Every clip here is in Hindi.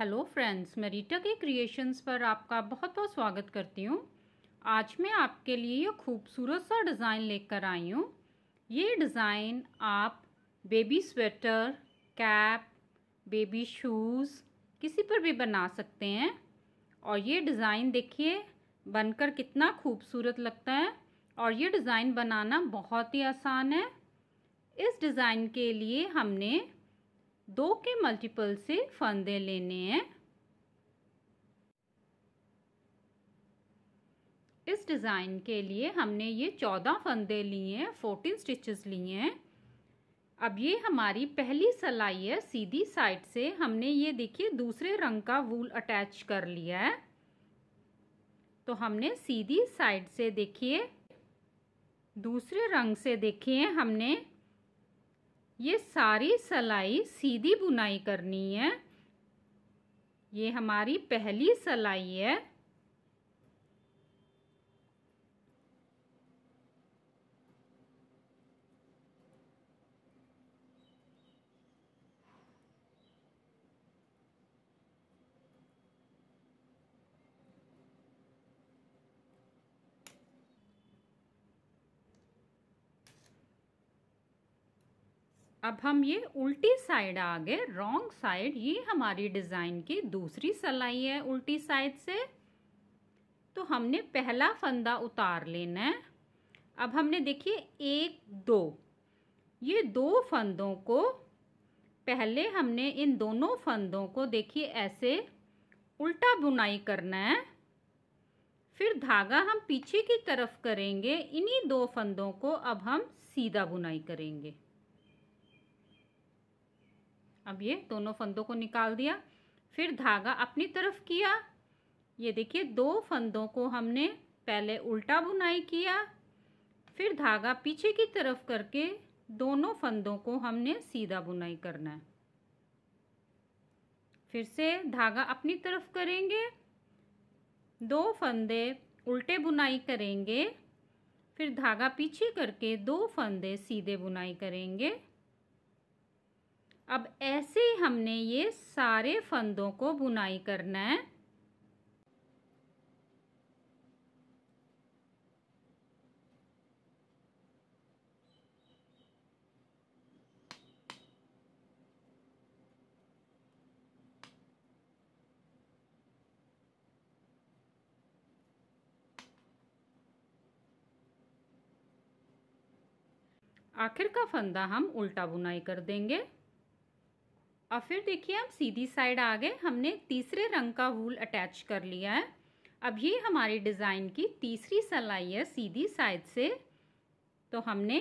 हेलो फ्रेंड्स मैं रीटा के क्रिएशंस पर आपका बहुत बहुत स्वागत करती हूँ आज मैं आपके लिए ये खूबसूरत सा डिज़ाइन लेकर आई हूँ ये डिज़ाइन आप baby sweater cap baby shoes किसी पर भी बना सकते हैं और ये डिज़ाइन देखिए बनकर कितना खूबसूरत लगता है और ये डिज़ाइन बनाना बहुत ही आसान है इस डिज़ाइन के लिए हमने दो के मल्टीपल से फंदे लेने हैं इस डिज़ाइन के लिए हमने ये चौदह फंदे लिए हैं फोर्टीन स्टिचेस लिए हैं अब ये हमारी पहली सलाई है सीधी साइड से हमने ये देखिए दूसरे रंग का वूल अटैच कर लिया है तो हमने सीधी साइड से देखिए दूसरे रंग से देखिए हमने ये सारी सलाई सीधी बुनाई करनी है ये हमारी पहली सलाई है अब हम ये उल्टी साइड आ गए रॉन्ग साइड ये हमारी डिज़ाइन की दूसरी सलाई है उल्टी साइड से तो हमने पहला फंदा उतार लेना है अब हमने देखिए एक दो ये दो फंदों को पहले हमने इन दोनों फंदों को देखिए ऐसे उल्टा बुनाई करना है फिर धागा हम पीछे की तरफ करेंगे इन्हीं दो फंदों को अब हम सीधा बुनाई करेंगे अब ये दोनों फंदों को निकाल दिया फिर धागा अपनी तरफ किया ये देखिए दो फंदों को हमने पहले उल्टा बुनाई किया फिर धागा पीछे की तरफ करके दोनों फंदों को हमने सीधा बुनाई करना है फिर से धागा अपनी तरफ करेंगे दो फंदे उल्टे बुनाई करेंगे फिर धागा पीछे करके दो फंदे सीधे बुनाई करेंगे अब ऐसे ही हमने ये सारे फंदों को बुनाई करना है आखिर का फंदा हम उल्टा बुनाई कर देंगे और फिर देखिए हम सीधी साइड आ गए हमने तीसरे रंग का वूल अटैच कर लिया है अब ये हमारी डिज़ाइन की तीसरी सलाई है सीधी साइड से तो हमने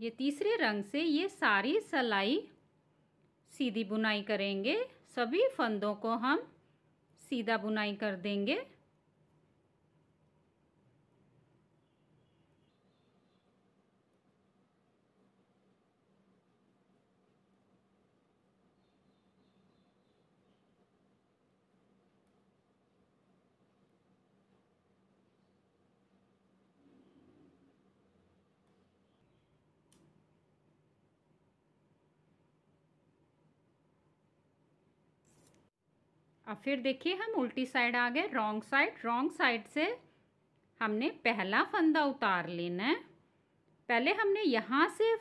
ये तीसरे रंग से ये सारी सलाई सीधी बुनाई करेंगे सभी फंदों को हम सीधा बुनाई कर देंगे अब फिर देखिए हम उल्टी साइड आ गए रॉन्ग साइड रॉन्ग साइड से हमने पहला फंदा उतार लेना है पहले हमने यहाँ से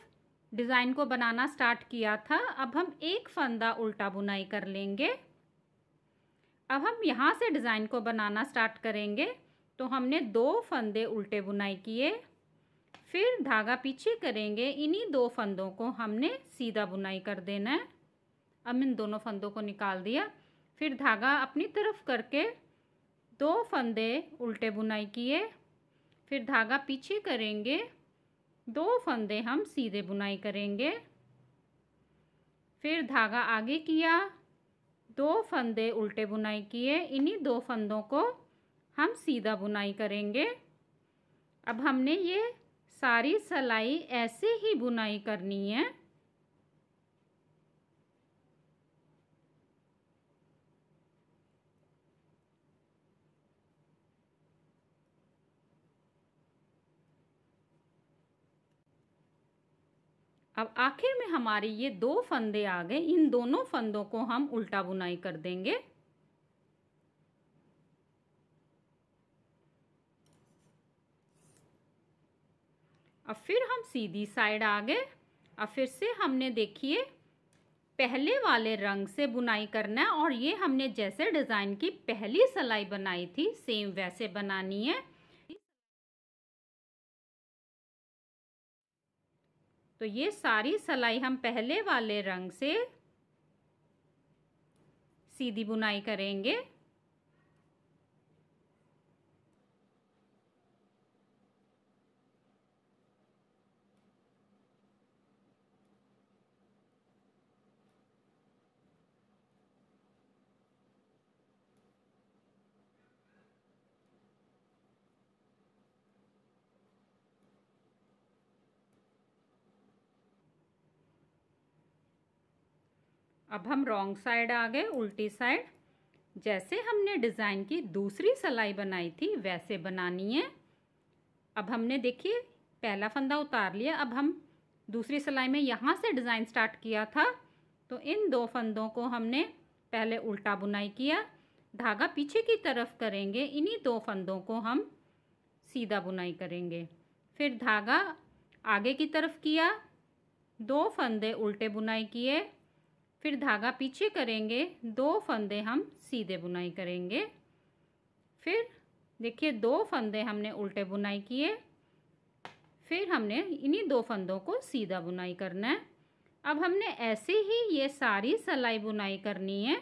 डिज़ाइन को बनाना स्टार्ट किया था अब हम एक फंदा उल्टा बुनाई कर लेंगे अब हम यहाँ से डिज़ाइन को बनाना स्टार्ट करेंगे तो हमने दो फंदे उल्टे बुनाई किए फिर धागा पीछे करेंगे इन्हीं दो फंदों को हमने सीधा बुनाई कर देना है अब इन दोनों फंदों को निकाल दिया फिर धागा अपनी तरफ करके दो फंदे उल्टे बुनाई किए फिर धागा पीछे करेंगे दो फंदे हम सीधे बुनाई करेंगे फिर धागा आगे किया दो फंदे उल्टे बुनाई किए इन्हीं दो फंदों को हम सीधा बुनाई करेंगे अब हमने ये सारी सलाई ऐसे ही बुनाई करनी है अब आखिर में हमारी ये दो फंदे आ गए इन दोनों फंदों को हम उल्टा बुनाई कर देंगे अब फिर हम सीधी साइड आ गए अब फिर से हमने देखिए पहले वाले रंग से बुनाई करना है और ये हमने जैसे डिज़ाइन की पहली सिलाई बनाई थी सेम वैसे बनानी है तो ये सारी सलाई हम पहले वाले रंग से सीधी बुनाई करेंगे अब हम रॉन्ग साइड आ गए उल्टी साइड जैसे हमने डिज़ाइन की दूसरी सिलाई बनाई थी वैसे बनानी है अब हमने देखिए पहला फंदा उतार लिया अब हम दूसरी सिलाई में यहाँ से डिज़ाइन स्टार्ट किया था तो इन दो फंदों को हमने पहले उल्टा बुनाई किया धागा पीछे की तरफ करेंगे इन्हीं दो फंदों को हम सीधा बुनाई करेंगे फिर धागा आगे की तरफ किया दो फंदे उल्टे बुनाई किए फिर धागा पीछे करेंगे दो फंदे हम सीधे बुनाई करेंगे फिर देखिए दो फंदे हमने उल्टे बुनाई किए फिर हमने इन्हीं दो फंदों को सीधा बुनाई करना है अब हमने ऐसे ही ये सारी सलाई बुनाई करनी है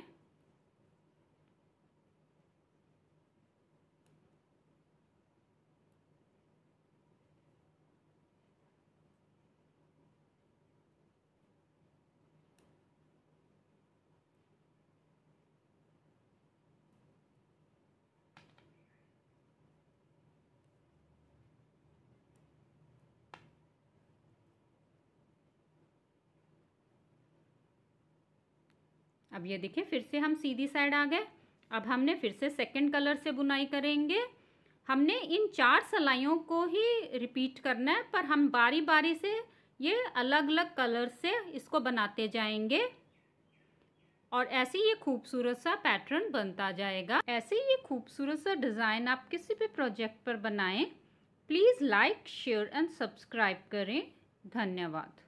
अब ये देखिए फिर से हम सीधी साइड आ गए अब हमने फिर से सेकंड कलर से बुनाई करेंगे हमने इन चार सलाइयों को ही रिपीट करना है पर हम बारी बारी से ये अलग अलग कलर से इसको बनाते जाएंगे और ऐसे ये खूबसूरत सा पैटर्न बनता जाएगा ऐसे ये खूबसूरत सा डिज़ाइन आप किसी भी प्रोजेक्ट पर बनाएं please like share and subscribe करें धन्यवाद